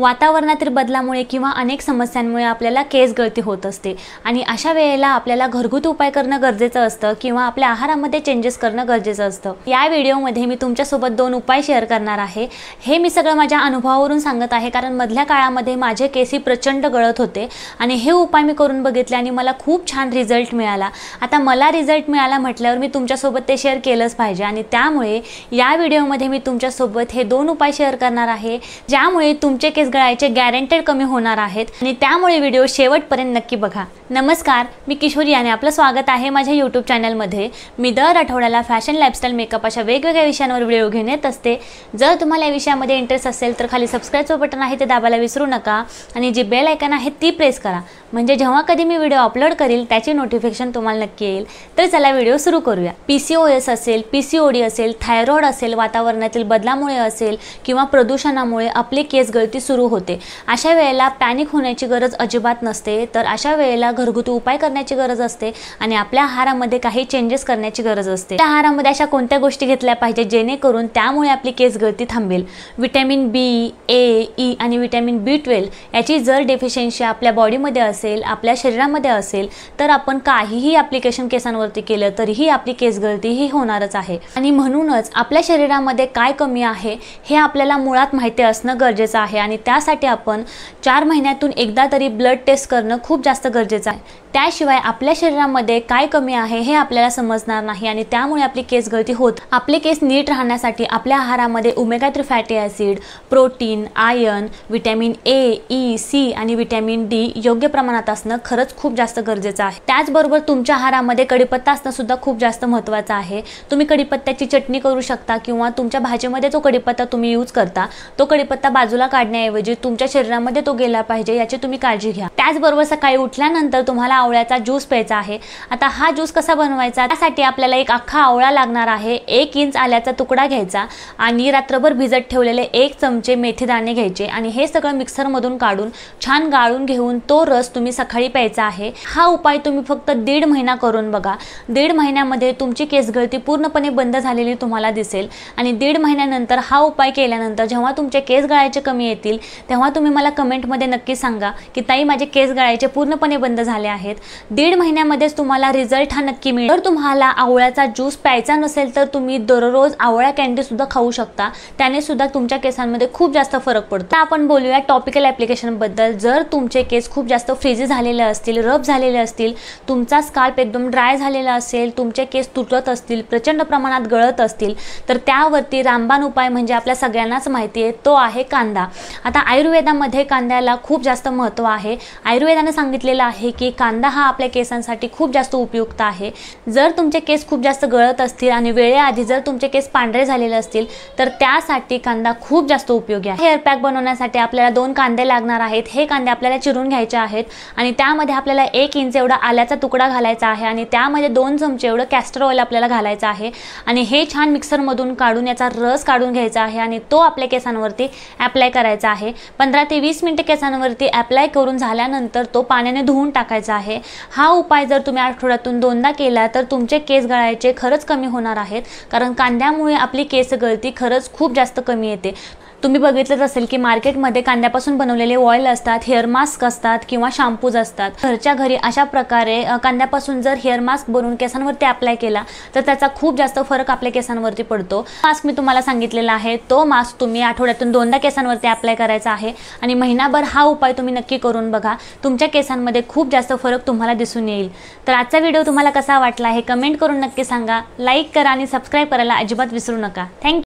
वातावरणातील बदलामुळे किंवा अनेक समस्यांमुळे आपल्याला केस गळती होत असते आणि अशा वेळेला आपल्याला घरगुती उपाय करणं गरजेचं असतं किंवा आपल्या आहारामध्ये चेंजेस करणं गरजेचं असतं या व्हिडिओमध्ये मी तुमच्यासोबत दोन उपाय शेअर करणार आहे हे मी सगळं माझ्या अनुभवावरून सांगत आहे कारण मधल्या काळामध्ये माझे केस ही प्रचंड गळत होते आणि हे उपाय मी करून बघितले आणि मला खूप छान रिझल्ट मिळाला आता मला रिझल्ट मिळाला म्हटल्यावर मी तुमच्यासोबत ते शेअर केलंच पाहिजे आणि त्यामुळे या व्हिडिओमध्ये मी तुमच्यासोबत हे दोन उपाय शेअर करणार आहे ज्यामुळे तुमचे केस केस गळायचे गॅरंटेड कमी होणार आहेत आणि त्यामुळे व्हिडिओ शेवटपर्यंत नक्की बघा नमस्कार मी किशोरी याने आपलं स्वागत आहे माझ्या यूट्यूब चॅनलमध्ये मी दर आठवड्याला फॅशन लाईफस्टाईल मेकअप अशा वेगवेगळ्या विषयांवर व्हिडिओ घेऊन येत असते जर तुम्हाला या विषयामध्ये इंटरेस्ट असेल तर खाली सबस्क्राईबचं बटन आहे ते दाबायला विसरू नका आणि जी बेल आयकन आहे ती प्रेस करा म्हणजे जेव्हा कधी मी व्हिडिओ अपलोड करेल त्याची नोटिफिकेशन तुम्हाला नक्की येईल तर चला व्हिडिओ सुरू करूया पी सी ओ एस असेल पी सी ओ डी असेल थायरॉइड असेल वातावरणातील बदलामुळे असेल किंवा प्रदूषणामुळे आपली केस गळती सुरू होते अशा वेळेला पॅनिक होण्याची गरज अजिबात नसते तर अशा वेळेला घरगुती उपाय करण्याची गरज असते आणि आपल्या आहारामध्ये काही चेंजेस करण्याची गरज असते त्या आहारामध्ये अशा कोणत्या गोष्टी घेतल्या पाहिजे जेणेकरून त्यामुळे आपली केस गळती थांबेल विटॅमिन बी ए ई आणि विटॅमिन बी ट्वेल्व याची जर डेफिशियन्सी आपल्या बॉडीमध्ये असेल असेल आपल्या शरीरामध्ये असेल तर आपण काहीही ॲप्लिकेशन केसांवरती केलं तरीही आपली केस गळती ही होणारच आहे आणि म्हणूनच आपल्या शरीरामध्ये काय कमी आहे हे आपल्याला मुळात माहिती असणं गरजेचं आहे आणि त्यासाठी आपण चार महिन्यातून एकदा तरी ब्लड टेस्ट करणं खूप जास्त गरजेचं आहे त्याशिवाय आपल्या शरीरामध्ये काय कमी आहे हे आपल्याला समजणार नाही आणि त्यामुळे आपली केस गळती होत आपले केस नीट राहण्यासाठी आपल्या आहारामध्ये omega three fatty acid protein iron vitamin A E C आणि व्हिटॅमिन डी योग्य प्रमाणात प्रमाणात असणं खरंच खूप जास्त गरजेचं आहे त्याचबरोबर तुमच्या आहारामध्ये कडीपत्ता असणं सुद्धा खूप जास्त महत्वाचं आहे तुम्ही कडीपत्त्याची चटणी करू शकता किंवा तुमच्या भाजीमध्ये जो कडीपत्ता तुम्ही यूज करता तो कडीपत्ता बाजूला काढण्याऐवजी तुमच्या शरीरामध्ये तो गेला पाहिजे याची तुम्ही काळजी घ्या त्याचबरोबर सकाळी उठल्यानंतर तुम्हाला आवळ्याचा ज्यूस प्यायचा आहे आता हा ज्यूस कसा बनवायचा त्यासाठी आपल्याला एक अख्खा आवळा लागणार आहे एक इंच आल्याचा तुकडा घ्यायचा आणि रात्रभर भिजत ठेवलेले एक चमचे दाणे घ्यायचे आणि हे सगळं मिक्सरमधून काढून छान गाळून घेऊन तो रस तुम्ही सकाळी प्यायचा आहे हा उपाय तुम्ही फक्त दीड महिना करून बघा दीड महिन्यामध्ये तुमची केस गळती पूर्णपणे बंद झालेली तुम्हाला दिसेल आणि दीड महिन्यानंतर हा उपाय केल्यानंतर जेव्हा तुमचे केस गळायचे कमी येतील तेव्हा तुम्ही मला कमेंटमध्ये नक्की सांगा की ताई माझे केस गळायचे पूर्णपणे बंद झाले आहेत दीड महिन्यामध्येच तुम्हाला रिझल्ट हा नक्की मिळेल जर तुम्हाला आवळ्याचा ज्यूस प्यायचा नसेल तर तुम्ही दररोज आवळ्या सुद्धा खाऊ शकता त्याने सुद्धा तुमच्या केसांमध्ये खूप जास्त फरक पडतो आपण बोलूया टॉपिकल ॲप्लिकेशनबद्दल जर तुमचे केस खूप जास्त फ्री फ्रीज झालेले असतील रब झालेले असतील तुमचा स्काल्प एकदम ड्राय झालेला असेल तुमचे केस तुटत असतील प्रचंड प्रमाणात गळत असतील तर त्यावरती रामबाण उपाय म्हणजे आपल्या सगळ्यांनाच माहिती आहे तो आहे कांदा आता आयुर्वेदामध्ये कांद्याला खूप जास्त महत्त्व आहे आयुर्वेदाने सांगितलेलं आहे की कांदा हा आपल्या केसांसाठी खूप जास्त उपयुक्त आहे जर तुमचे केस खूप जास्त गळत असतील आणि वेळेआधी जर तुमचे केस पांढरे झालेले असतील तर त्यासाठी कांदा खूप जास्त उपयोगी आहे हेअरपॅक बनवण्यासाठी आपल्याला दोन कांदे लागणार आहेत हे कांदे आपल्याला चिरून घ्यायचे आहेत आणि त्यामध्ये आपल्याला एक इंच एवढा आल्याचा तुकडा घालायचा आहे आणि त्यामध्ये दोन चमचे एवढं कॅस्टर ऑइल आपल्याला घालायचं आहे आणि हे छान मिक्सरमधून काढून याचा रस काढून घ्यायचा आहे आणि तो आपल्या केसांवरती ॲप्लाय करायचा आहे पंधरा ते वीस मिनटं केसांवरती ॲप्लाय करून झाल्यानंतर तो पाण्याने धुवून टाकायचा आहे हा उपाय जर तुम्ही आठवड्यातून दोनदा केला तर तुमचे केस गळायचे खरंच कमी होणार आहेत कारण कांद्यामुळे आपली केस गळती खरंच खूप जास्त कमी येते तुम्ही बघितलंच असेल की मार्केटमध्ये कांद्यापासून बनवलेले ऑइल असतात हेअर मास्क असतात किंवा शॅम्पूज असतात घरच्या घरी अशा प्रकारे कांद्यापासून जर हेअर मास्क बनवून केसांवरती अप्लाय केला तर त्याचा खूप जास्त फरक आपल्या केसांवरती पडतो मास्क मी तुम्हाला सांगितलेला आहे तो मास्क तुम्ही आठवड्यातून दोनदा केसांवरती अप्लाय करायचा आहे आणि महिनाभर हा उपाय तुम्ही नक्की करून बघा तुमच्या केसांमध्ये खूप जास्त फरक तुम्हाला दिसून येईल तर आजचा व्हिडिओ तुम्हाला कसा वाटला हे कमेंट करून नक्की सांगा लाईक करा आणि सबस्क्राईब करायला अजिबात विसरू नका थँक्यू